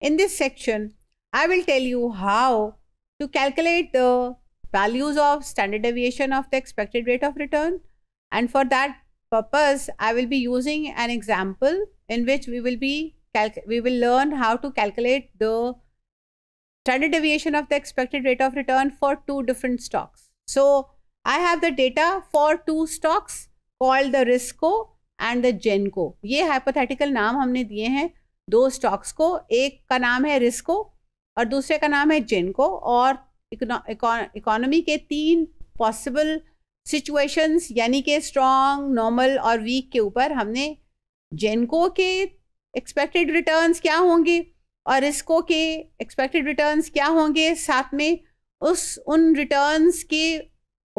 In this section, I will tell you how to calculate the values of standard deviation of the expected rate of return. And for that purpose, I will be using an example in which we will be we will learn how to calculate the standard deviation of the expected rate of return for two different stocks. So I have the data for two stocks called the Risco and the Genco. ये hypothetical नाम हमने दिए हैं दो stocks को एक का नाम है रिस्को और दूसरे का नाम है जिनको और इकोनॉमी के तीन पॉसिबल सिचुएशंस यानी कि स्ट्रॉन्ग नॉर्मल और वीक के ऊपर हमने जेनको के एक्सपेक्टेड रिटर्न्स क्या होंगे और रिस्को के एक्सपेक्टेड रिटर्न्स क्या होंगे साथ में उस उन रिटर्न्स के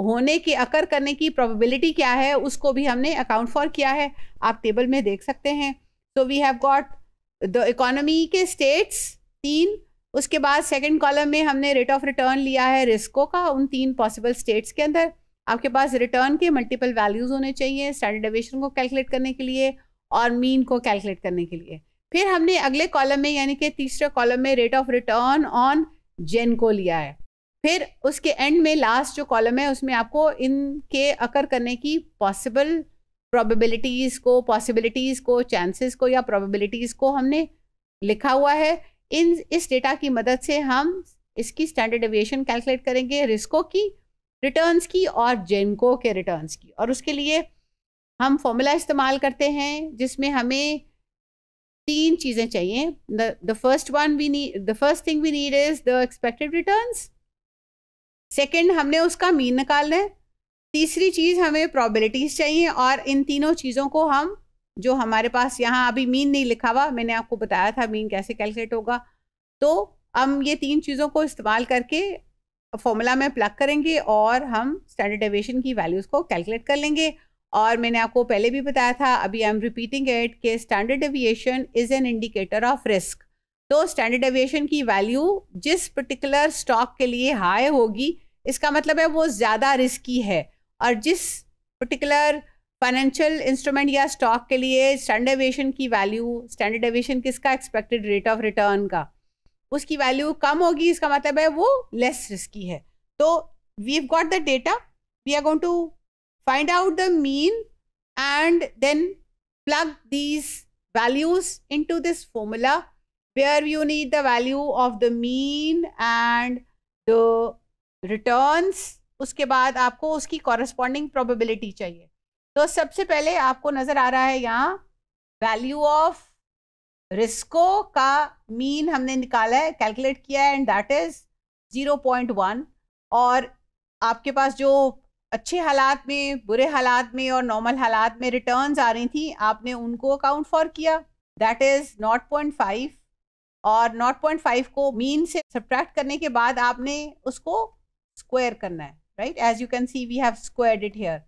होने के अकर करने की प्रोबेबिलिटी क्या है उसको भी हमने अकाउंट फॉर किया है आप टेबल में देख सकते हैं so we have got the economy के स्टेट्स तीन उसके बाद सेकंड कॉलम में हमने रेट ऑफ रिटर्न लिया है रिस्को का उन तीन पॉसिबल स्टेट्स के अंदर आपके पास रिटर्न के मल्टीपल वैल्यूज़ होने चाहिए स्टैंडर्ड डेविएशन को कैलकुलेट करने के लिए और मीन को कैलकुलेट करने के लिए फिर हमने अगले कॉलम में यानी कि तीसरे कॉलम में रेट ऑफ रिटर्न ऑन जेन को लिया है फिर उसके एंड में लास्ट जो कॉलम है उसमें आपको इनके अकर करने की पॉसिबल प्रोबेबिलिटीज़ को पॉसिबिलिटीज़ को चांसेस को या प्रोबेबिलिटीज़ को हमने लिखा हुआ है इन इस डेटा की मदद से हम इसकी स्टैंडर्ड एविएशन कैलकुलेट करेंगे रिस्को की रिटर्न्स की और जेनको के रिटर्न्स की और उसके लिए हम फॉर्मूला इस्तेमाल करते हैं जिसमें हमें तीन चीज़ें चाहिए the first one we need the first thing we need is the expected returns second हमने उसका मीन निकालना है तीसरी चीज़ हमें प्रॉबिलिटीज़ चाहिए और इन तीनों चीज़ों को हम जो हमारे पास यहाँ अभी मीन नहीं लिखा हुआ मैंने आपको बताया था मीन कैसे कैलकुलेट होगा तो हम ये तीन चीज़ों को इस्तेमाल करके फॉर्मूला में प्लग करेंगे और हम स्टैंडर्ड डेविएशन की वैल्यूज़ को कैलकुलेट कर लेंगे और मैंने आपको पहले भी बताया था अभी आई एम रिपीटिंग इट कि standard deviation is an indicator of risk तो स्टैंडर्ड डेविएशन की वैल्यू जिस पर्टिकुलर स्टॉक के लिए हाई होगी इसका मतलब है वो ज़्यादा रिस्की है और जिस पर्टिकुलर फाइनेंशियल इंस्ट्रूमेंट या स्टॉक के लिए स्टैंडर्ड एविएशन की वैल्यू स्टैंडर्ड एविएशन किसका एक्सपेक्टेड रेट ऑफ रिटर्न का उसकी वैल्यू कम होगी इसका मतलब है वो लेस रिस्की है तो we got the data we are going to find out the mean and then plug these values in this formula where you need the value of the mean and the returns उसके बाद आपको उसकी corresponding probability चाहिए तो सबसे पहले आपको नज़र आ रहा है यहाँ वैल्यू ऑफ रिस्को का मीन हमने निकाला है कैलकुलेट किया है and that is zero point one और आपके पास जो अच्छे हालात में बुरे हालात में और नॉर्मल हालात में रिटर्न्स आ रही थी आपने उनको अकाउंट फॉर किया that is nought point five और नॉट पॉइंट फाइव को मीन से सब्ट्रैक्ट करने के बाद आपने उसको स्क्वायर करना है right as you can see we have squared it here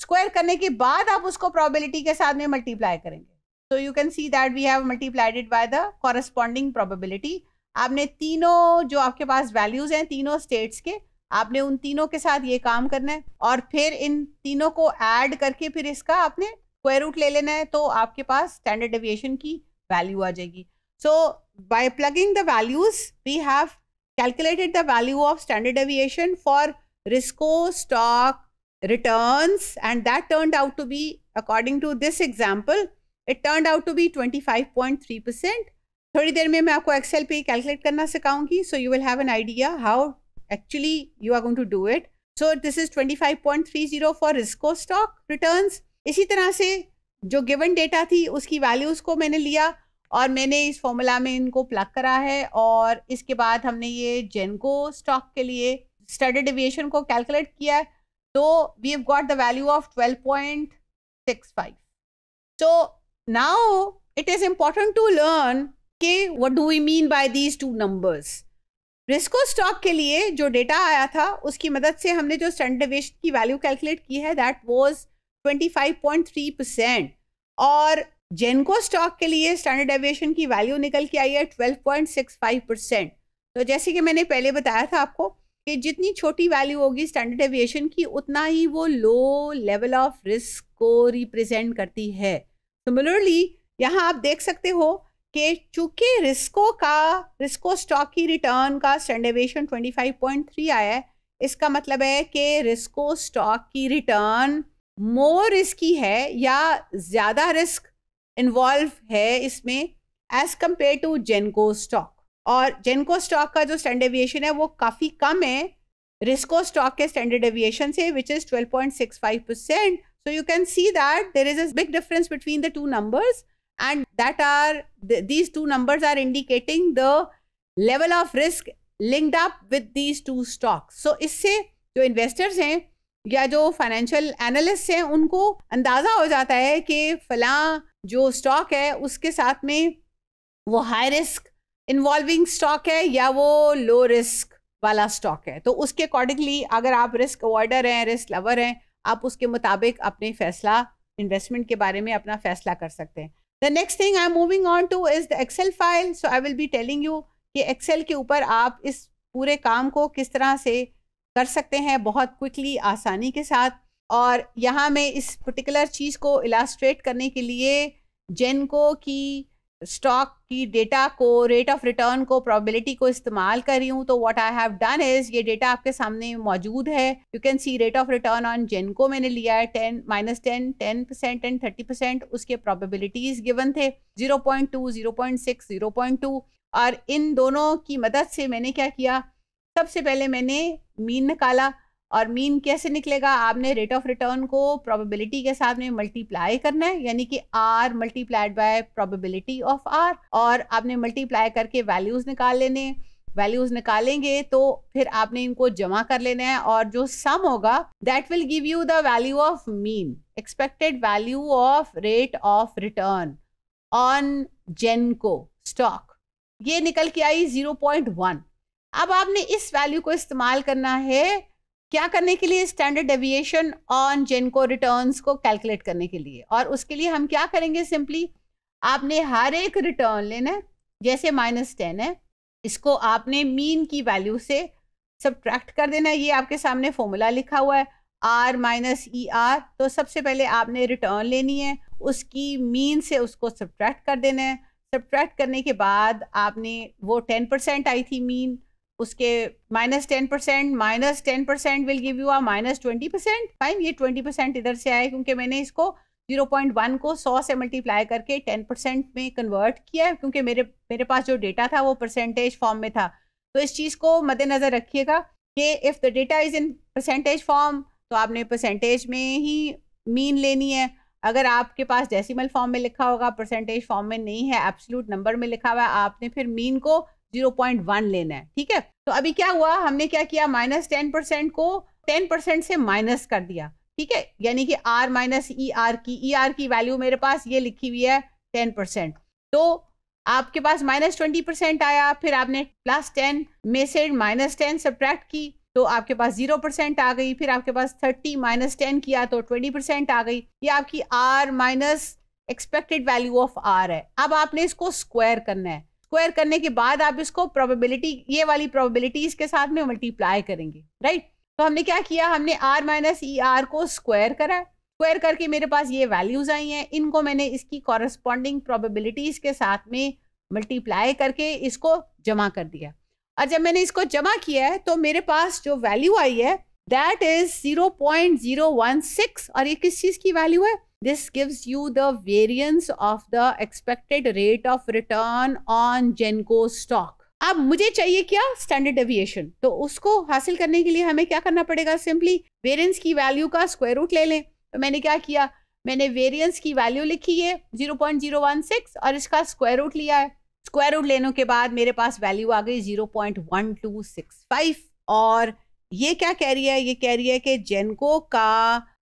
square करने के बाद आप उसको प्रोबेबिलिटी के साथ में मल्टीप्लाई करेंगे so you can see that we have multiplied it by the corresponding probability आपने तीनों जो आपके पास वैल्यूज़ हैं तीनों स्टेट्स के आपने उन तीनों के साथ ये काम करना है और फिर इन तीनों को ऐड करके फिर इसका आपने स्क्वायर रूट ले लेना है तो आपके पास स्टैंडर्ड डेविएशन की वैल्यू आ जाएगी so by plugging the values we have calculated the value of standard deviation for Risco stock returns and that turned out to be, according to this example, it turned out to be 25.3 percent. थोड़ी देर में मैं आपको Excel पे calculate करना सिखाऊंगी so you will have an idea how actually you are going to do it so this is 25.30 for Risco stock returns इसी तरह से जो गिवन डेटा थी उसकी वैल्यूज़ को मैंने लिया और मैंने इस फॉर्मूला में इनको प्लग करा है और इसके बाद हमने ये जेनको स्टॉक के लिए स्टैंडर्ड डिविएशन को कैलकुलेट किया है तो we have got the value of 12.65 so now it is important to learn के what do we mean by these two numbers Risco stock के लिए जो डेटा आया था उसकी मदद से हमने जो स्टैंडर्ड डिविएशन की वैल्यू कैलकुलेट की है दैट वॉज ट्वेंटी और जेनको स्टॉक के लिए स्टैंडर्ड डेविएशन की वैल्यू निकल के आई है 12.65 परसेंट तो जैसे कि मैंने पहले बताया था आपको कि जितनी छोटी वैल्यू होगी स्टैंडर्ड एविएशन की उतना ही वो लो लेवल ऑफ रिस्क को रिप्रेजेंट करती है सिमिलरली यहाँ आप देख सकते हो कि चूंकि रिस्को का रिस्को स्टॉक की रिटर्न का स्टैंडर्ड एविएशन 25.3 आया है इसका मतलब है कि रिस्को स्टॉक की रिटर्न मोर रिस्की है या ज़्यादा रिस्क इन्वॉल्व है इसमें as compare to Genco stock और जेनको स्टॉक का जो स्टैंडर्ड एविएशन है वो काफ़ी कम है रिस्को स्टॉक के स्टैंडर्ड एविएशन से which is twelve point six five percent so you can see that there is a big difference between the two number and that are these two number are indicating the level of risk linked up with these two stock so इससे जो investors हैं या जो financial analyst हैं उनको अंदाज़ा हो जाता है कि फला जो स्टॉक है उसके साथ में वो हाई रिस्क इन्वॉल्विंग स्टॉक है या वो लो रिस्क वाला स्टॉक है तो उसके अकॉर्डिंगली अगर आप रिस्क अवॉर्डर हैं रिस्क लवर हैं आप उसके मुताबिक अपने फैसला इन्वेस्टमेंट के बारे में अपना फैसला कर सकते हैं the next thing I am moving on to is the Excel file so I will be telling you कि एक्सेल के ऊपर आप इस पूरे काम को किस तरह से कर सकते हैं बहुत क्विकली आसानी के साथ और यहाँ मैं इस पर्टिकुलर चीज़ को इलास्ट्रेट करने के लिए जेनको की स्टॉक की डेटा को रेट ऑफ रिटर्न को प्रोबेबिलिटी को इस्तेमाल कर रही हूँ तो what I have done is ये डेटा आपके सामने मौजूद है you can see rate of return on Genco मैंने लिया है ten minus ten ten percent and thirty percent उसके प्रोबेबिलिटीज गिवन थे zero point two zero point six zero point two और इन दोनों की मदद से मैंने क्या किया सबसे पहले मैंने मीन निकाला और मीन कैसे निकलेगा आपने रेट ऑफ रिटर्न को प्रोबेबिलिटी के साथ में मल्टीप्लाई करना है यानी कि R multiplied by probability of R और आपने मल्टीप्लाई करके वैल्यूज निकाल लेने वैल्यूज निकालेंगे तो फिर आपने इनको जमा कर लेना है और जो सम होगा that will give you the value of mean expected value of rate of return on Genco stock ये निकल के आई जीरो पॉइंट वन अब आपने इस वैल्यू को इस्तेमाल करना है क्या करने के लिए standard deviation on Genco returns को कैलकुलेट करने के लिए और उसके लिए हम क्या करेंगे सिंपली आपने हर एक रिटर्न लेना है जैसे माइनस टेन है इसको आपने मीन की वैल्यू से सब्ट्रैक्ट कर देना ये आपके सामने फॉर्मूला लिखा हुआ है आर माइनस ई आर तो सबसे पहले आपने रिटर्न लेनी है उसकी मीन से उसको सब्ट्रैक्ट कर देना है सब्ट्रैक्ट करने के बाद आपने वो टेन परसेंट आई थी मीन उसके minus ten percent minus ten percent will give you a minus twenty percent fine ये ट्वेंटी परसेंट इधर से आए क्योंकि मैंने इसको जीरो पॉइंट वन को सौ से मल्टीप्लाई करके टेन परसेंट में कन्वर्ट किया है क्योंकि मेरे मेरे पास जो डेटा था वो परसेंटेज फॉर्म में था तो इस चीज़ को मद्देनज़र रखिएगा कि if the data is in percentage form तो आपने परसेंटेज में ही मीन लेनी है अगर आपके पास डेसिमल फॉर्म में लिखा होगा परसेंटेज फॉर्म में नहीं है एब्सोल्यूट नंबर में लिखा हुआ है आपने फिर मीन को जीरो पॉइंट वन लेना है ठीक है तो अभी क्या हुआ हमने क्या किया माइनस टेन परसेंट को टेन परसेंट से माइनस कर दिया ठीक है यानी कि R minus E e, R की ई e, आर की वैल्यू मेरे पास ये लिखी हुई है टेन परसेंट तो आपके पास माइनस ट्वेंटी परसेंट आया फिर आपने प्लस टेन में से माइनस टेन सब्ट्रैक्ट की तो आपके पास जीरो परसेंट आ गई फिर आपके पास थर्टी माइनस टेन किया तो ट्वेंटी परसेंट आ गई ये आपकी R minus expected value of R है अब आपने इसको स्क्वायर करना है स्क्वायर करने के बाद आप इसको प्रोबेबिलिटी ये वाली प्रोबेबिलिटीज के साथ में मल्टीप्लाई करेंगे राइट तो हमने क्या किया हमने आर माइनस ई आर को स्क्वायर करा स्क्वायर करके मेरे पास ये वैल्यूज आई हैं इनको मैंने इसकी कॉरस्पॉन्डिंग प्रोबेबिलिटीज के साथ में मल्टीप्लाई करके इसको जमा कर दिया और जब मैंने इसको जमा किया है तो मेरे पास जो वैल्यू आई है दैट इज 0.016 और ये किस चीज़ की वैल्यू है This gives you the variance of the expected rate of return on Genco stock. अब मुझे चाहिए क्या स्टैंडर्ड एविएशन तो उसको हासिल करने के लिए हमें क्या करना पड़ेगा सिंपली वेरिएंस की वैल्यू का स्क्वायर रूट ले लें तो मैंने क्या किया मैंने वेरिएंस की वैल्यू लिखी है 0.016 और इसका स्क्वायर रूट लिया है स्क्वायर रूट लेने के बाद मेरे पास वैल्यू आ गई 0.1265 और ये क्या कह रही है ये कह रही है कि जेनको का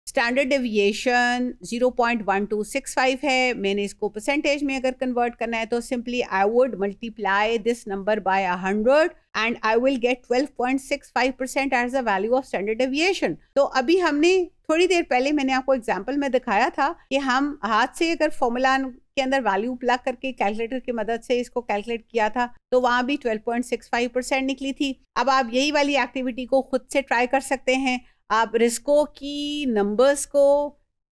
स्टैंडर्ड डेविएशन 0.1265 है मैंने इसको परसेंटेज में अगर कन्वर्ट करना है तो simply I would multiply this number by 100 and I will get 12.65 percent as the value of standard deviation तो अभी हमने थोड़ी देर पहले मैंने आपको एग्जाम्पल में दिखाया था कि हम हाथ से अगर फॉर्मूला के अंदर वैल्यू प्लग करके कैलकुलेटर की मदद से इसको कैलकुलेट किया था तो वहाँ भी 12.65 परसेंट निकली थी अब आप यही वाली एक्टिविटी को खुद से ट्राई कर सकते हैं आप रिस्को की नंबर्स को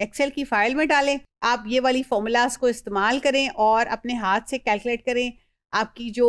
एक्सेल की फाइल में डालें आप ये वाली फॉर्मूलाज को इस्तेमाल करें और अपने हाथ से कैलकुलेट करें आपकी जो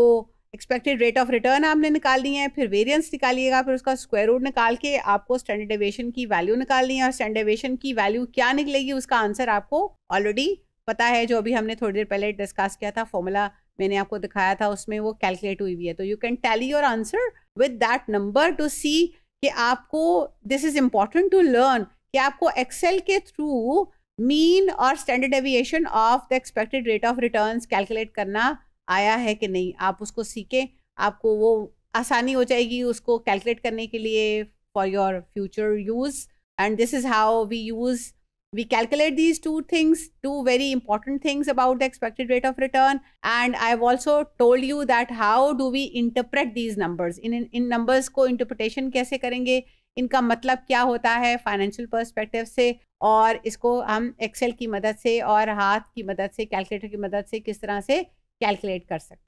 एक्सपेक्टेड रेट ऑफ रिटर्न आपने निकालनी है फिर वेरिएंस निकालिएगा फिर उसका स्क्वायर रूट निकाल के आपको स्टैंडर्ड एविएशन की वैल्यू निकालनी है और स्टैंडर्ड की वैल्यू क्या निकलेगी उसका आंसर आपको ऑलरेडी पता है जो अभी हमने थोड़ी देर पहले डिस्कस किया था फॉर्मूला मैंने आपको दिखाया था उसमें वो कैलकुलेट हुई हुई है तो you can tally your answer with that number to see कि आपको this is important to learn कि आपको एक्सेल के थ्रू मीन और standard deviation of the expected rate of returns calculate करना आया है कि नहीं आप उसको सीखें आपको वो आसानी हो जाएगी उसको कैलकुलेट करने के लिए for your future use and this is how we use we calculate these two things two very important things about the expected rate of return and i have also told you that how do we interpret these numbers in in, in numbers ko interpretation kaise karenge इनका मतलब क्या होता है financial perspective से और इसको हम Excel की मदद से और हाथ की मदद से कैलकुलेटर की मदद से किस तरह से कैलकुलेट कर सकते हैं